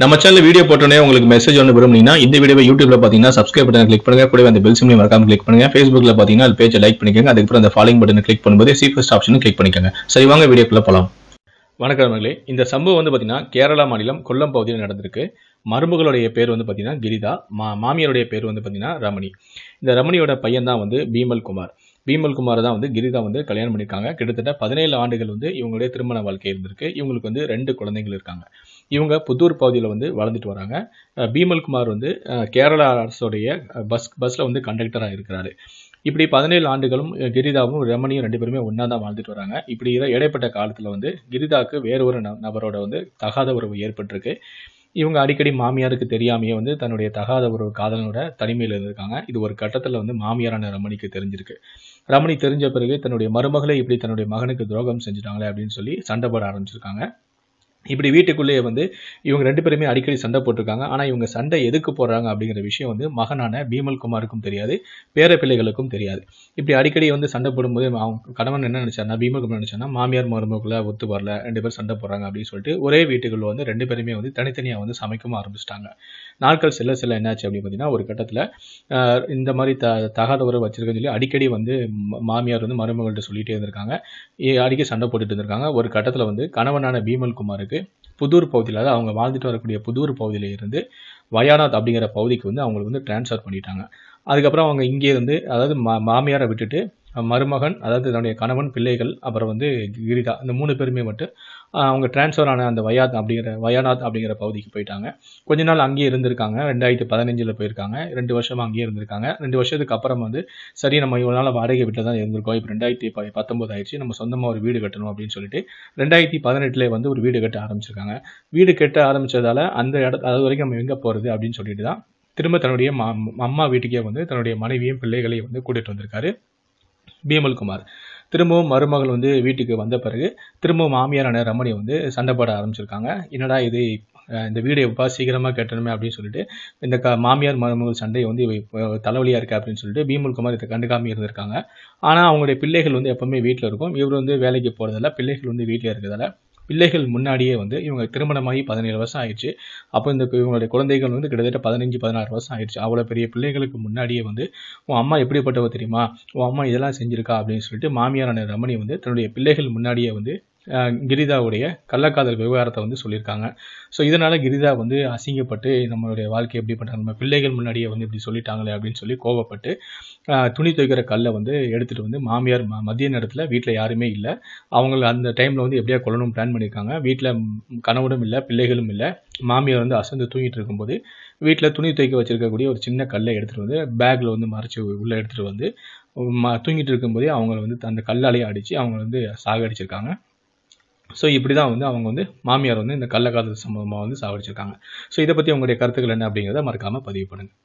நம்ம channel video போட்டோன்னே உங்களுக்கு மெசேஜ் ஒன்று விரும்புனீங்கன்னா இந்த வீடியோ யூடியூப்ல பார்த்தீங்கன்னா சப்ஸ்கிரைப் பண்ணி கிளிக் பண்ணுங்க கூட அந்த பெல் சிம்லையும் மறக்காம கிளிக் பண்ணுங்க ஃபேஸ்புக்ல பார்த்தீங்கன்னா அது பேஜை லைக் பண்ணிக்கோங்க அதுக்கப்புறம் அந்த ஃபாலோ பட்டன் கிளிக் பண்ணும்போது சீஃபஸ்ட் ஆப்ஷன் கிளிக் பண்ணிக்கோங்க சரி வாங்க வீடியோக்குள்ள போகலாம் வணக்கம் நண்பர்களே இந்த சம்பவம் வந்து பார்த்தீங்கன்னா கேரளா மாநிலம் கொல்லம் பகுதியில் நடந்திருக்கு மருமகளுடைய பேர் வந்து பார்த்தீங்கன்னா கிரிதா மா மாமியாருடைய பேர் வந்து பார்த்தீங்கன்னா ரமணி இந்த ரமணியோட பையன் தான் வந்து பீமல் குமார் பீமல் குமார் தான் வந்து கிரிதா வந்து கல்யாணம் பண்ணியிருக்காங்க கிட்டத்தட்ட பதினேழு ஆண்டுகள் வந்து இவங்களுடைய திருமண வாழ்க்கை இருந்திருக்கு இவங்களுக்கு வந்து ரெண்டு குழந்தைகள் இருக்காங்க இவங்க புத்தூர் பகுதியில் வந்து வளர்ந்துட்டு வராங்க பீமல்குமார் வந்து கேரளா அரசுடைய பஸ் பஸ்ஸில் வந்து கண்டக்டராக இருக்கிறாரு இப்படி பதினேழு ஆண்டுகளும் கிரிதாவும் ரமணியும் ரெண்டு பேருமே ஒன்றா தான் வாழ்ந்துட்டு வராங்க இப்படி இடைப்பட்ட காலத்தில் வந்து கிரிதாவுக்கு வேறு ஒரு நபரோட வந்து தகாத உறவு ஏற்பட்டிருக்கு இவங்க அடிக்கடி மாமியாருக்கு தெரியாமையே வந்து தன்னுடைய தகாத ஒரு காதலனோட தனிமையில் இருந்திருக்காங்க இது ஒரு கட்டத்தில் வந்து மாமியாரான ரமணிக்கு தெரிஞ்சிருக்கு ரமணி தெரிஞ்ச பிறகு தன்னுடைய மருமகளை இப்படி தன்னுடைய மகனுக்கு துரோகம் செஞ்சுட்டாங்களே அப்படின்னு சொல்லி சண்டை போட ஆரம்பிச்சிருக்காங்க இப்படி வீட்டுக்குள்ளேயே வந்து இவங்க ரெண்டு பேருமே அடிக்கடி சண்டை போட்டிருக்காங்க ஆனால் இவங்க சண்டை எதுக்கு போடுறாங்க அப்படிங்கிற விஷயம் வந்து மகனான பீமல் குமாருக்கும் தெரியாது பேர பிள்ளைகளுக்கும் தெரியாது இப்படி அடிக்கடி வந்து சண்டை போடும்போது அவங்க கணவன் என்ன நினைச்சாருன்னா பீமல் குமார் மாமியார் மருமக்குள்ள ஒத்து வரல ரெண்டு பேரும் சண்டை போடுறாங்க அப்படின்னு சொல்லிட்டு ஒரே வீட்டுக்குள்ள வந்து ரெண்டு பேருமே வந்து தனித்தனியாக வந்து சமைக்கவும் ஆரம்பிச்சிட்டாங்க நாட்கள் செல்ல செல்ல என்னாச்சு அப்படின்னு பார்த்தீங்கன்னா ஒரு கட்டத்தில் இந்த மாதிரி த தகாத உறவு வச்சிருக்கேன்னு சொல்லி அடிக்கடி வந்து மாமியார் வந்து மருமகள்கிட்ட சொல்லிகிட்டே இருந்திருக்காங்க அடிக்கடி சண்டை போட்டுட்டு இருந்திருக்காங்க ஒரு கட்டத்தில் வந்து கணவனான பீமல் குமாருக்கு புதூர் பகுதியில் அதாவது அவங்க வாழ்ந்துட்டு வரக்கூடிய புதூர் பகுதியில் இருந்து வயாநாத் அப்படிங்கிற பகுதிக்கு வந்து அவங்களுக்கு வந்து டிரான்ஸ்ஃபர் பண்ணிட்டாங்க அதுக்கப்புறம் அவங்க இங்கேருந்து அதாவது மா மாமியாரை விட்டுட்டு மருமகன் அதாவது தன்னுடைய கணவன் பிள்ளைகள் அப்புறம் வந்து கிரிதா இந்த மூணு பேருமே மட்டும் அவங்க டிரான்ஸ்ஃபர் ஆன அந்த வயாத் அப்படிங்கிற வயாநாத் அப்படிங்கிற பகுதிக்கு போயிட்டாங்க கொஞ்ச நாள் அங்கேயே இருந்திருக்காங்க ரெண்டாயிரத்தி பதினஞ்சில் போயிருக்காங்க ரெண்டு வருஷமாக அங்கேயே இருந்திருக்காங்க ரெண்டு வருஷத்துக்கு அப்புறம் வந்து சரி நம்ம இவ்வளோ நாள் வாடகை வீட்டில் தான் இருந்திருக்கோம் இப்போ ரெண்டாயிரத்தி பத்தொம்போது ஆயிடுச்சு நம்ம சொந்தமாக ஒரு வீடு கட்டணும் அப்படின்னு சொல்லிட்டு ரெண்டாயிரத்தி பதினெட்டுலேயே வந்து ஒரு வீடு கட்ட ஆரம்பிச்சிருக்காங்க வீடு கட்ட ஆரம்பித்ததால் அந்த இடத்து அது வரைக்கும் நம்ம எங்கே போகிறது அப்படின்னு சொல்லிட்டு தான் திரும்ப தன்னுடைய அம்மா வீட்டுக்கே வந்து தன்னுடைய மனைவியும் பிள்ளைகளையும் வந்து கூட்டிகிட்டு வந்திருக்காரு பீமல்குமார் திரும்பவும் மருமகள் வந்து வீட்டுக்கு வந்த பிறகு திரும்பவும் மாமியாரான ரமணி வந்து சண்டை போட ஆரம்பிச்சிருக்காங்க என்னடா இது இந்த வீடு எப்பா சீக்கிரமாக கட்டணுமே அப்படின்னு சொல்லிட்டு இந்த க மாமியார் மருமகள் சண்டை வந்து தலைவலியாக இருக்கா அப்படின்னு சொல்லிட்டு பீமல்குமார் குமார் இதை கண்டுக்காமல் இருந்திருக்காங்க ஆனால் அவங்களுடைய பிள்ளைகள் வந்து எப்போவுமே வீட்டில் இருக்கும் இவர் வந்து வேலைக்கு போகிறதால பிள்ளைகள் வந்து வீட்டில் இருக்கிறதால பிள்ளைகள் முன்னாடியே வந்து இவங்க திருமணமாகி பதினேழு வருஷம் ஆயிடுச்சு அப்போ இந்த இவங்களுடைய குழந்தைகள் வந்து கிட்டத்தட்ட பதினஞ்சு பதினாறு வருஷம் ஆயிடுச்சு அவ்வளோ பெரிய பிள்ளைகளுக்கு முன்னாடியே வந்து உன் அம்மா எப்படிப்பட்டவ தெரியுமா உன் அம்மா இதெல்லாம் செஞ்சுருக்கா அப்படின்னு சொல்லிட்டு மாமியாரான ரமணி வந்து தன்னுடைய பிள்ளைகள் முன்னாடியே வந்து கிரிதாவுடைய கள்ளக்காதல் விவகாரத்தை வந்து சொல்லியிருக்காங்க ஸோ இதனால் கிரிதா வந்து அசிங்கப்பட்டு நம்மளுடைய வாழ்க்கை எப்படி பண்ணுறாங்க நம்ம பிள்ளைகள் முன்னாடியே வந்து இப்படி சொல்லிட்டாங்களே அப்படின்னு சொல்லி கோவப்பட்டு துணி துவைக்கிற கல்லை வந்து எடுத்துகிட்டு வந்து மாமியார் மதிய நேரத்தில் வீட்டில் யாருமே இல்லை அவங்கள அந்த டைமில் வந்து எப்படியா கொல்லணும் பிளான் பண்ணியிருக்காங்க வீட்டில் கணவனும் இல்லை பிள்ளைகளும் இல்லை மாமியார் வந்து அசந்து தூங்கிட்டு இருக்கும்போது வீட்டில் துணி துவைக்க வச்சுருக்கக்கூடிய ஒரு சின்ன கல்லை எடுத்துகிட்டு வந்து பேக்கில் வந்து மறைச்சி உள்ளே எடுத்துகிட்டு வந்து தூங்கிட்டு இருக்கும்போதே அவங்கள வந்து அந்த கல்லாலேயே அடித்து அவங்க வந்து சாகடிச்சிருக்காங்க ஸோ இப்படி தான் வந்து அவங்க வந்து மாமியார் வந்து இந்த கள்ளக்காதல் சம்பவமாக வந்து சாவடிச்சிருக்காங்க ஸோ இதை பற்றி உங்களுடைய கருத்துக்கள் என்ன அப்படிங்கிறத மறக்காமல் பதிவு பண்ணுங்கள்